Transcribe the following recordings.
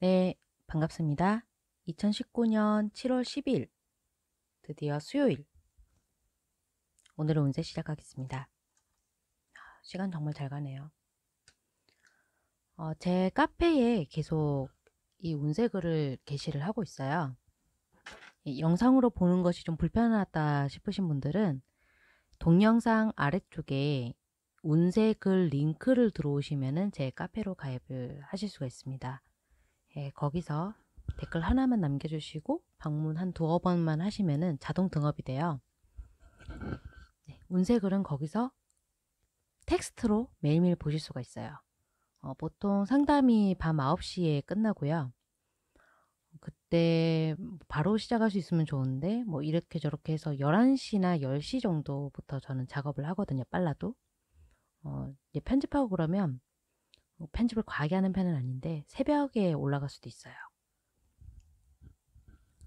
네, 반갑습니다. 2019년 7월 10일, 드디어 수요일. 오늘은 운세 시작하겠습니다. 아, 시간 정말 잘 가네요. 어, 제 카페에 계속 이 운세 글을 게시를 하고 있어요. 영상으로 보는 것이 좀 불편하다 싶으신 분들은 동영상 아래쪽에 운세 글 링크를 들어오시면은 제 카페로 가입을 하실 수가 있습니다. 예, 거기서 댓글 하나만 남겨주시고 방문 한 두어 번만 하시면은 자동 등업이 돼요. 네, 운세 글은 거기서 텍스트로 매일매일 보실 수가 있어요. 어, 보통 상담이 밤 9시에 끝나고요. 그때 바로 시작할 수 있으면 좋은데 뭐 이렇게 저렇게 해서 11시나 10시 정도부터 저는 작업을 하거든요. 빨라도. 어, 이제 편집하고 그러면 뭐 편집을 과하게 하는 편은 아닌데 새벽에 올라갈 수도 있어요.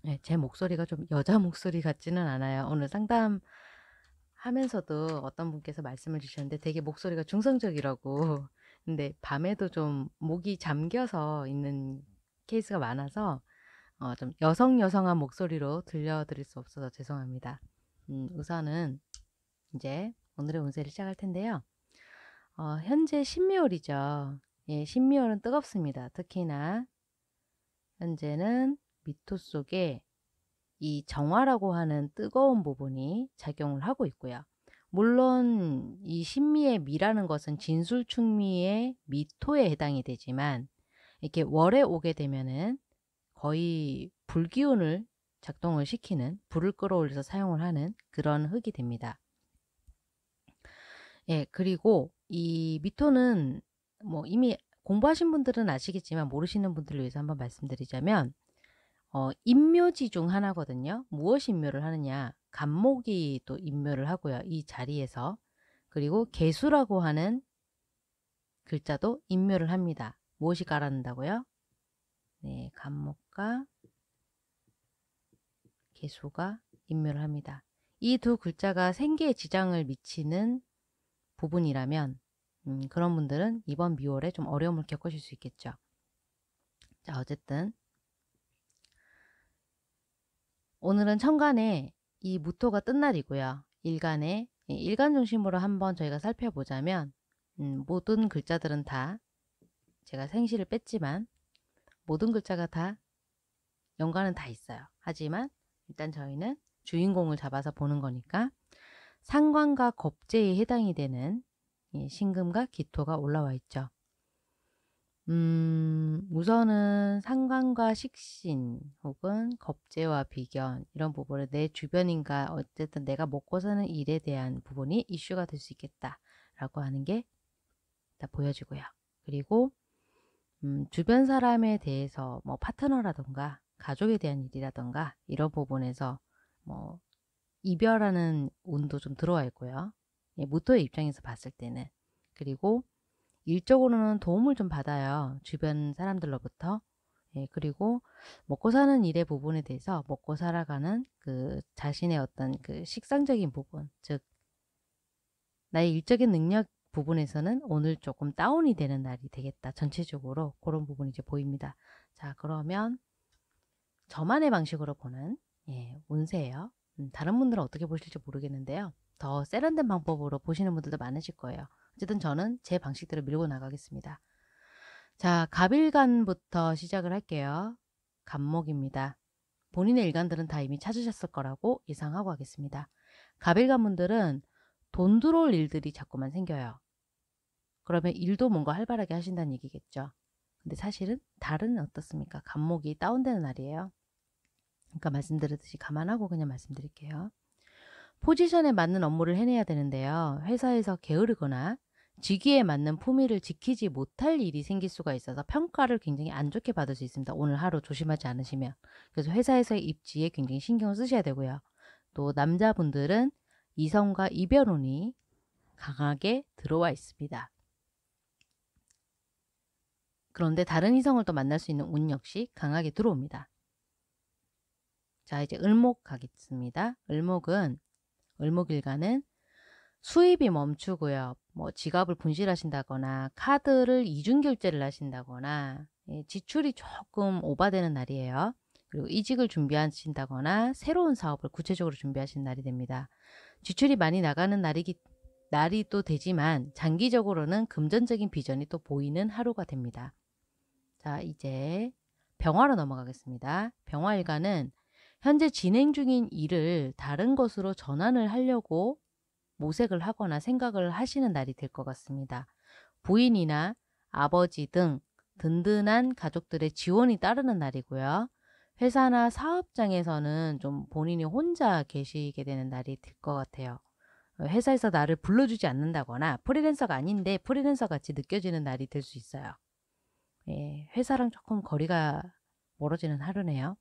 네, 제 목소리가 좀 여자 목소리 같지는 않아요. 오늘 상담하면서도 어떤 분께서 말씀을 주셨는데 되게 목소리가 중성적이라고. 근데 밤에도 좀 목이 잠겨서 있는 케이스가 많아서 어, 좀 여성 여성한 목소리로 들려드릴 수 없어서 죄송합니다. 음, 우선은 이제 오늘의 운세를 시작할 텐데요. 어, 현재 신미월이죠. 예, 신미월은 뜨겁습니다. 특히나 현재는 미토 속에 이 정화라고 하는 뜨거운 부분이 작용을 하고 있고요. 물론 이 신미의 미라는 것은 진술충미의 미토에 해당이 되지만 이렇게 월에 오게 되면은 거의 불기운을 작동을 시키는 불을 끌어올려서 사용을 하는 그런 흙이 됩니다. 예, 그리고 이 미토는 뭐 이미 공부하신 분들은 아시겠지만 모르시는 분들을 위해서 한번 말씀드리자면 어, 인묘지 중 하나거든요. 무엇이 인묘를 하느냐? 간목이 또 인묘를 하고요. 이 자리에서. 그리고 개수라고 하는 글자도 인묘를 합니다. 무엇이 가라는다고요? 네, 간목과 개수가 인묘를 합니다. 이 두 글자가 생계에 지장을 미치는 부분이라면 음, 그런 분들은 이번 미월에 좀 어려움을 겪으실 수 있겠죠. 자 어쨌든 오늘은 천간에 이 무토가 뜬 날이고요. 일간에 예, 일간 중심으로 한번 저희가 살펴보자면 음, 모든 글자들은 다 제가 생시를 뺐지만 모든 글자가 다 연관은 다 있어요. 하지만 일단 저희는 주인공을 잡아서 보는 거니까 상관과 겁제에 해당이 되는 예, 신금과 기토가 올라와 있죠. 음, 우선은 상관과 식신 혹은 겁재와 비견 이런 부분은 내 주변인과 어쨌든 내가 먹고 사는 일에 대한 부분이 이슈가 될 수 있겠다라고 하는 게 보여지고요. 그리고 음, 주변 사람에 대해서 뭐 파트너라던가 가족에 대한 일이라던가 이런 부분에서 뭐 이별하는 운도 좀 들어와 있고요. 예, 모토의 입장에서 봤을 때는. 그리고 일적으로는 도움을 좀 받아요. 주변 사람들로부터. 예, 그리고 먹고 사는 일의 부분에 대해서 먹고 살아가는 그 자신의 어떤 그 식상적인 부분, 즉 나의 일적인 능력 부분에서는 오늘 조금 다운이 되는 날이 되겠다. 전체적으로 그런 부분이 이제 보입니다. 자, 그러면 저만의 방식으로 보는 예, 운세예요. 음, 다른 분들은 어떻게 보실지 모르겠는데요. 더 세련된 방법으로 보시는 분들도 많으실 거예요. 어쨌든 저는 제 방식대로 밀고 나가겠습니다. 자, 갑일간부터 시작을 할게요. 갑목입니다. 본인의 일간들은 다 이미 찾으셨을 거라고 예상하고 하겠습니다. 갑일간 분들은 돈 들어올 일들이 자꾸만 생겨요. 그러면 일도 뭔가 활발하게 하신다는 얘기겠죠. 근데 사실은 달은 어떻습니까? 갑목이 다운되는 날이에요. 아까 그러니까 말씀드렸듯이 감안하고 그냥 말씀드릴게요. 포지션에 맞는 업무를 해내야 되는데요. 회사에서 게으르거나 직위에 맞는 품위를 지키지 못할 일이 생길 수가 있어서 평가를 굉장히 안 좋게 받을 수 있습니다. 오늘 하루 조심하지 않으시면. 그래서 회사에서의 입지에 굉장히 신경을 쓰셔야 되고요. 또 남자분들은 이성과 이별운이 강하게 들어와 있습니다. 그런데 다른 이성을 또 만날 수 있는 운 역시 강하게 들어옵니다. 자 이제 을목 가겠습니다. 을목은 을목일간은 수입이 멈추고요. 뭐 지갑을 분실하신다거나 카드를 이중결제를 하신다거나 예, 지출이 조금 오바되는 날이에요. 그리고 이직을 준비하신다거나 새로운 사업을 구체적으로 준비하시는 날이 됩니다. 지출이 많이 나가는 날이기, 날이 또 되지만 장기적으로는 금전적인 비전이 또 보이는 하루가 됩니다. 자 이제 병화로 넘어가겠습니다. 병화일간은 현재 진행 중인 일을 다른 것으로 전환을 하려고 모색을 하거나 생각을 하시는 날이 될 것 같습니다. 부인이나 아버지 등 든든한 가족들의 지원이 따르는 날이고요. 회사나 사업장에서는 좀 본인이 혼자 계시게 되는 날이 될 것 같아요. 회사에서 나를 불러주지 않는다거나 프리랜서가 아닌데 프리랜서 같이 느껴지는 날이 될 수 있어요. 예, 회사랑 조금 거리가 멀어지는 하루네요.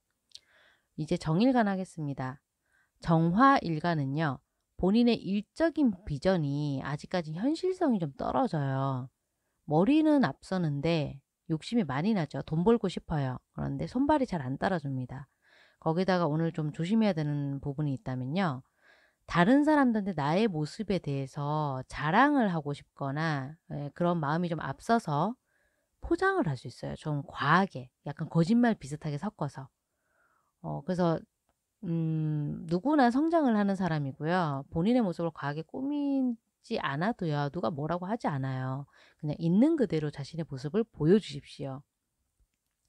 이제 정일간 하겠습니다. 정화일간은요. 본인의 일적인 비전이 아직까지 현실성이 좀 떨어져요. 머리는 앞서는데 욕심이 많이 나죠. 돈 벌고 싶어요. 그런데 손발이 잘 안 따라줍니다. 거기다가 오늘 좀 조심해야 되는 부분이 있다면요. 다른 사람들한테 나의 모습에 대해서 자랑을 하고 싶거나 예, 그런 마음이 좀 앞서서 포장을 할 수 있어요. 좀 과하게, 약간 거짓말 비슷하게 섞어서. 어, 그래서 음, 누구나 성장을 하는 사람이고요. 본인의 모습을 과하게 꾸미지 않아도요. 누가 뭐라고 하지 않아요. 그냥 있는 그대로 자신의 모습을 보여주십시오.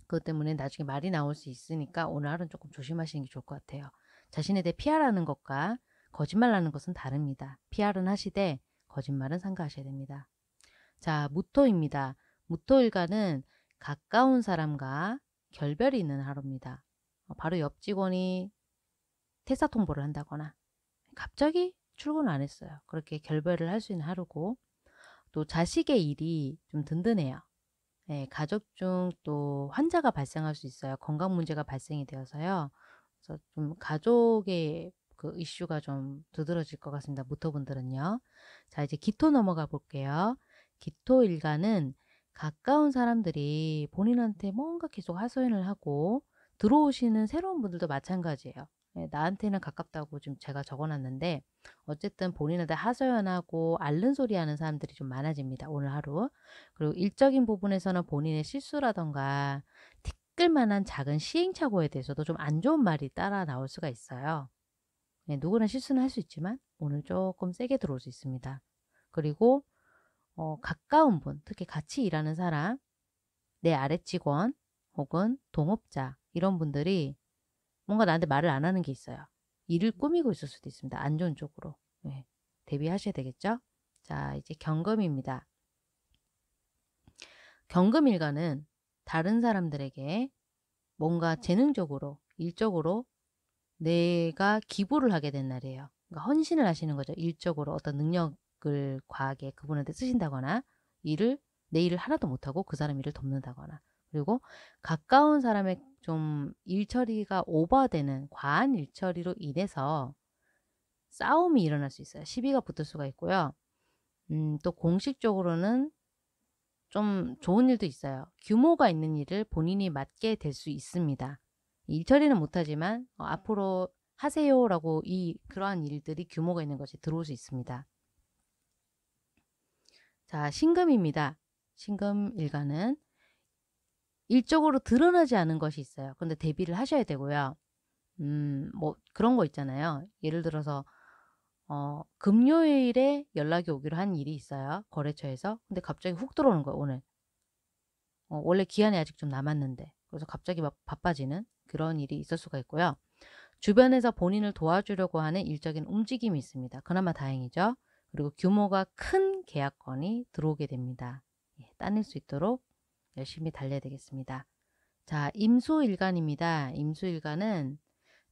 그것 때문에 나중에 말이 나올 수 있으니까 오늘 하루는 조금 조심하시는 게 좋을 것 같아요. 자신에 대해 피하라는 것과 거짓말하는 것은 다릅니다. 피하는 하시되 거짓말은 삼가하셔야 됩니다. 자, 무토입니다. 무토일간은 가까운 사람과 결별이 있는 하루입니다. 어, 바로 옆 직원이 퇴사 통보를 한다거나 갑자기 출근 안 했어요. 그렇게 결별을 할 수 있는 하루고 또 자식의 일이 좀 든든해요. 네, 가족 중 또 환자가 발생할 수 있어요. 건강 문제가 발생이 되어서요. 그래서 좀 가족의 그 이슈가 좀 두드러질 것 같습니다. 모토분들은요. 자 이제 기토 넘어가 볼게요. 기토 일간은 가까운 사람들이 본인한테 뭔가 계속 하소연을 하고 들어오시는 새로운 분들도 마찬가지예요. 예, 나한테는 가깝다고 지금 제가 적어놨는데 어쨌든 본인한테 하소연하고 앓는 소리 하는 사람들이 좀 많아집니다. 오늘 하루. 그리고 일적인 부분에서는 본인의 실수라던가 티끌만한 작은 시행착오에 대해서도 좀 안 좋은 말이 따라 나올 수가 있어요. 네, 누구나 실수는 할 수 있지만 오늘 조금 세게 들어올 수 있습니다. 그리고 어, 가까운 분, 특히 같이 일하는 사람, 내 아래 직원 혹은 동업자 이런 분들이 뭔가 나한테 말을 안 하는 게 있어요. 일을 음. 꾸미고 있을 수도 있습니다. 안 좋은 쪽으로. 네. 대비하셔야 되겠죠? 자, 이제 경금입니다. 경금일간은 다른 사람들에게 뭔가 음. 재능적으로, 일적으로 내가 기부를 하게 된 날이에요. 그러니까 헌신을 하시는 거죠. 일적으로 어떤 능력을 과하게 그분한테 쓰신다거나 일을 내 일을 하나도 못하고 그 사람 일을 돕는다거나 그리고 가까운 사람의 좀 일처리가 오버되는 과한 일처리로 인해서 싸움이 일어날 수 있어요. 시비가 붙을 수가 있고요. 음, 또 공식적으로는 좀 좋은 일도 있어요. 규모가 있는 일을 본인이 맡게 될 수 있습니다. 일처리는 못하지만 어, 앞으로 하세요라고 이 그러한 일들이 규모가 있는 것이 들어올 수 있습니다. 자, 신금입니다. 신금 일간은 일적으로 드러나지 않은 것이 있어요. 근데 대비를 하셔야 되고요. 음, 뭐 그런 거 있잖아요. 예를 들어서 어, 금요일에 연락이 오기로 한 일이 있어요. 거래처에서. 근데 갑자기 훅 들어오는 거예요, 오늘. 어, 원래 기한이 아직 좀 남았는데. 그래서 갑자기 막 바빠지는 그런 일이 있을 수가 있고요. 주변에서 본인을 도와주려고 하는 일적인 움직임이 있습니다. 그나마 다행이죠. 그리고 규모가 큰계약권이 들어오게 됩니다. 예, 따낼 수 있도록 열심히 달려야 되겠습니다. 자, 임수일간입니다. 임수일간은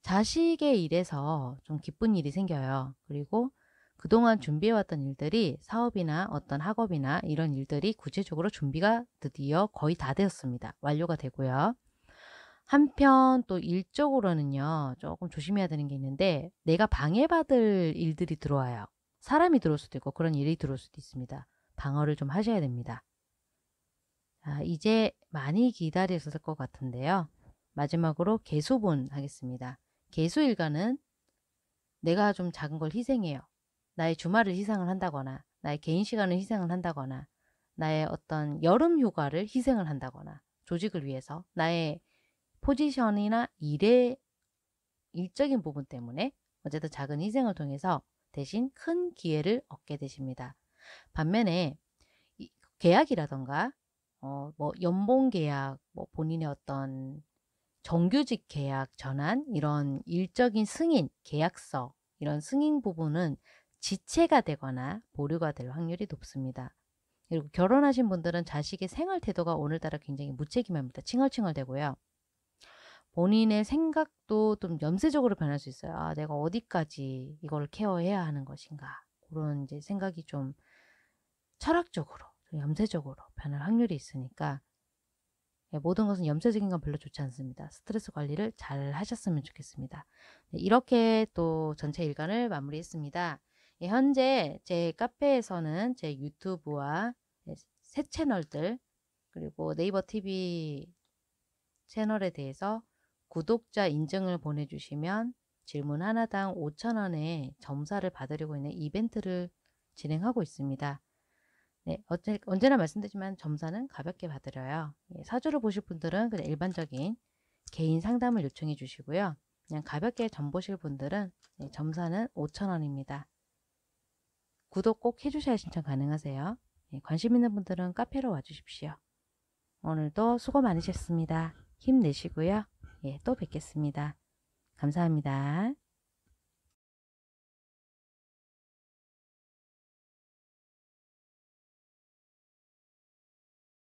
자식의 일에서 좀 기쁜 일이 생겨요. 그리고 그동안 준비해왔던 일들이 사업이나 어떤 학업이나 이런 일들이 구체적으로 준비가 드디어 거의 다 되었습니다. 완료가 되고요. 한편 또 일적으로는요. 조금 조심해야 되는 게 있는데 내가 방해받을 일들이 들어와요. 사람이 들어올 수도 있고 그런 일이 들어올 수도 있습니다. 방어를 좀 하셔야 됩니다. 아, 이제 많이 기다리셨을 것 같은데요. 마지막으로 개수분 하겠습니다. 개수일간은 내가 좀 작은 걸 희생해요. 나의 주말을 희생을 한다거나 나의 개인 시간을 희생을 한다거나 나의 어떤 여름 휴가를 희생을 한다거나 조직을 위해서 나의 포지션이나 일의 일적인 부분 때문에 어쨌든 작은 희생을 통해서 대신 큰 기회를 얻게 되십니다. 반면에 계약이라던가 어, 뭐 연봉 계약, 뭐 본인의 어떤 정규직 계약 전환 이런 일적인 승인, 계약서 이런 승인 부분은 지체가 되거나 보류가 될 확률이 높습니다. 그리고 결혼하신 분들은 자식의 생활 태도가 오늘따라 굉장히 무책임합니다. 칭얼칭얼되고요 본인의 생각도 좀 염세적으로 변할 수 있어요. 아, 내가 어디까지 이걸 케어해야 하는 것인가. 그런 이제 생각이 좀 철학적으로 염세적으로 변할 확률이 있으니까 예, 모든 것은 염세적인 건 별로 좋지 않습니다. 스트레스 관리를 잘 하셨으면 좋겠습니다. 네, 이렇게 또 전체 일간을 마무리했습니다. 예, 현재 제 카페에서는 제 유튜브와 예, 새 채널들 그리고 네이버 TV 채널에 대해서 구독자 인증을 보내주시면 질문 하나당 5천원의 점사를 받으려고 있는 이벤트를 진행하고 있습니다. 네, 어째, 언제나 말씀드리지만 점사는 가볍게 받으려요. 예, 사주를 보실 분들은 그냥 일반적인 개인 상담을 요청해 주시고요. 그냥 가볍게 점 보실 분들은 예, 점사는 5천원입니다 구독 꼭 해주셔야 신청 가능하세요. 예, 관심 있는 분들은 카페로 와주십시오. 오늘도 수고 많으셨습니다. 힘내시고요. 예, 또 뵙겠습니다. 감사합니다.